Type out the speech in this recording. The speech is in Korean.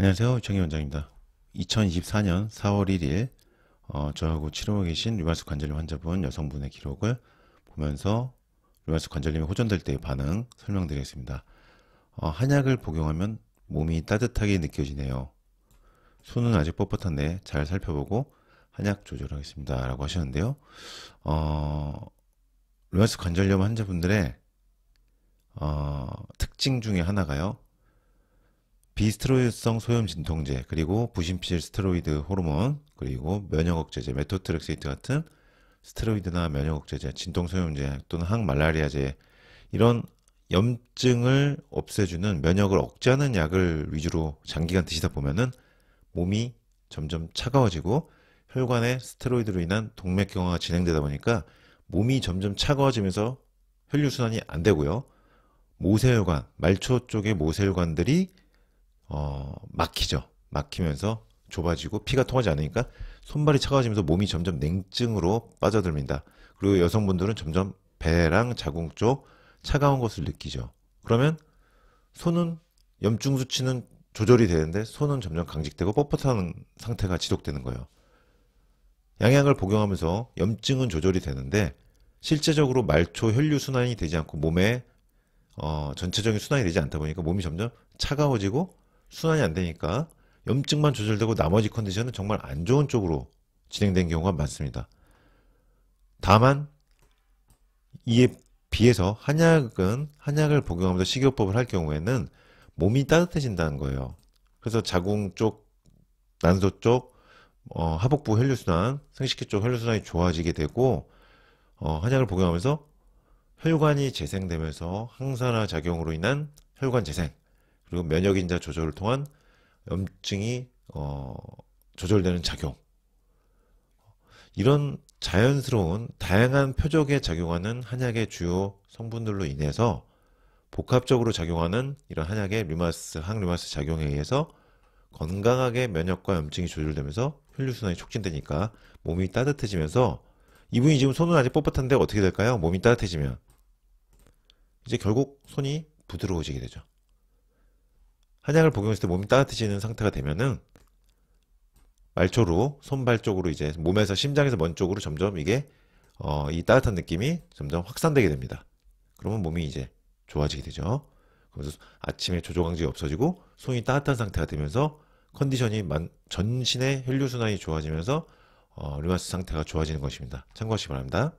안녕하세요. 정희 원장입니다. 2024년 4월 1일 어, 저하고 치료하고 계신 류발수 관절염 환자분 여성분의 기록을 보면서 류발수 관절염이 호전될 때의 반응 설명드리겠습니다. 어, 한약을 복용하면 몸이 따뜻하게 느껴지네요. 손은 아직 뻣뻣한데 잘 살펴보고 한약 조절하겠습니다. 라고 하셨는데요. 어, 류발수 관절염 환자분들의 어, 특징 중에 하나가요. 비스트로이드성 소염 진통제, 그리고 부신피질 스테로이드 호르몬, 그리고 면역 억제제, 메토트렉세이트 같은 스테로이드나 면역 억제제, 진통 소염제 또는 항말라리아제 이런 염증을 없애주는 면역을 억제하는 약을 위주로 장기간 드시다 보면은 몸이 점점 차가워지고 혈관에 스테로이드로 인한 동맥경화가 진행되다 보니까 몸이 점점 차가워지면서 혈류순환이 안 되고요. 모세혈관, 말초 쪽의 모세혈관들이 어, 막히죠. 막히면서 좁아지고 피가 통하지 않으니까 손발이 차가워지면서 몸이 점점 냉증으로 빠져듭니다. 그리고 여성분들은 점점 배랑 자궁 쪽 차가운 것을 느끼죠. 그러면 손은 염증 수치는 조절이 되는데 손은 점점 강직되고 뻣뻣한 상태가 지속되는 거예요. 양약을 복용하면서 염증은 조절이 되는데 실제적으로 말초 혈류 순환이 되지 않고 몸에 어, 전체적인 순환이 되지 않다 보니까 몸이 점점 차가워지고 순환이 안 되니까 염증만 조절되고 나머지 컨디션은 정말 안 좋은 쪽으로 진행된 경우가 많습니다. 다만 이에 비해서 한약은 한약을 복용하면서 식이요법을 할 경우에는 몸이 따뜻해진다는 거예요. 그래서 자궁 쪽, 난소 쪽, 어, 하복부 혈류순환, 생식기 쪽 혈류순환이 좋아지게 되고 어, 한약을 복용하면서 혈관이 재생되면서 항산화 작용으로 인한 혈관 재생, 그리고 면역 인자 조절을 통한 염증이 어, 조절되는 작용 이런 자연스러운 다양한 표적에 작용하는 한약의 주요 성분들로 인해서 복합적으로 작용하는 이런 한약의 류마스 항류마스 작용에 의해서 건강하게 면역과 염증이 조절되면서 혈류순환이 촉진되니까 몸이 따뜻해지면서 이분이 지금 손은 아직 뻣뻣한데 어떻게 될까요? 몸이 따뜻해지면 이제 결국 손이 부드러워지게 되죠. 한약을 복용했을 때 몸이 따뜻해지는 상태가 되면은 말초로 손발 쪽으로 이제 몸에서 심장에서 먼 쪽으로 점점 이게 어, 이 따뜻한 느낌이 점점 확산되게 됩니다. 그러면 몸이 이제 좋아지게 되죠. 그래서 아침에 조조강직이 없어지고 손이 따뜻한 상태가 되면서 컨디션이 만, 전신의 혈류순환이 좋아지면서 어, 류마스 상태가 좋아지는 것입니다. 참고하시기 바랍니다.